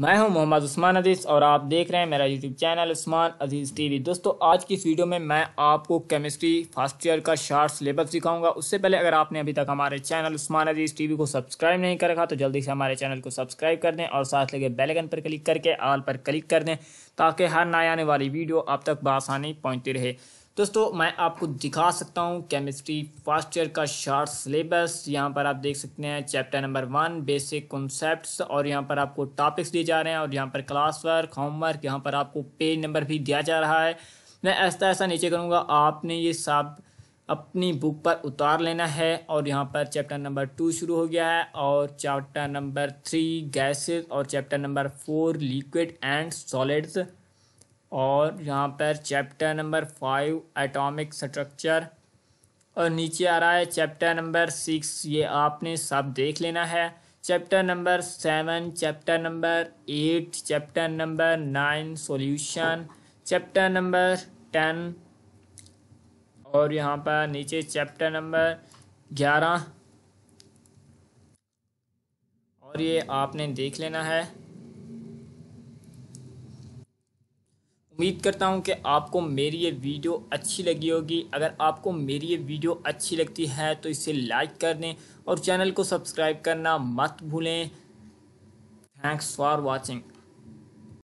मैं हूं मोहम्मद उस्मान अजीज और आप देख रहे हैं मेरा YouTube channel Usman Aziz TV दोस्तों आज की इस वीडियो में मैं आपको केमिस्ट्री फर्स्ट ईयर का शार्ट सिलेबस दिखाऊंगा उससे पहले अगर आपने अभी तक हमारे चैनल उस्मान अजीज टीवी को सब्सक्राइब नहीं कर रखा तो जल्दी से हमारे चैनल को सब्सक्राइब कर दें और साथ लगे बेलकन पर क्लिक करके आल पर क्लिक कर दें ताकि हर नए आने वाली वीडियो आप तक बसानी पहुँचती रहे दोस्तों मैं आपको दिखा सकता हूँ केमिस्ट्री फर्स्ट ईयर का शार्ट सिलेबस यहाँ पर आप देख सकते हैं chapter number one basic concept और यहाँ पर आपको टॉपिक्स दिए जा रहे हैं और यहाँ पर क्लास वर्क होमवर्क यहाँ पर आपको पेज नंबर भी दिया जा रहा है मैं ऐसा ऐसा नीचे करूँगा आपने ये सब अपनी बुक पर उतार लेना है और यहाँ पर चैप्टर नंबर टू शुरू हो गया है और चैप्टर नंबर थ्री गैसेस और chapter number four liquid and solids और यहाँ पर chapter number five atomic structure और नीचे आ रहा है चैप्टर नंबर सिक्स ये आपने सब देख लेना है chapter number seven chapter number eight chapter number nine solution chapter number ten और यहाँ पर नीचे चैप्टर नंबर ग्यारह और ये आपने देख लेना है उम्मीद करता हूं कि आपको मेरी ये वीडियो अच्छी लगी होगी अगर आपको मेरी ये वीडियो अच्छी लगती है तो इसे लाइक कर दें और चैनल को सब्सक्राइब करना मत भूलें थैंक्स फॉर वॉचिंग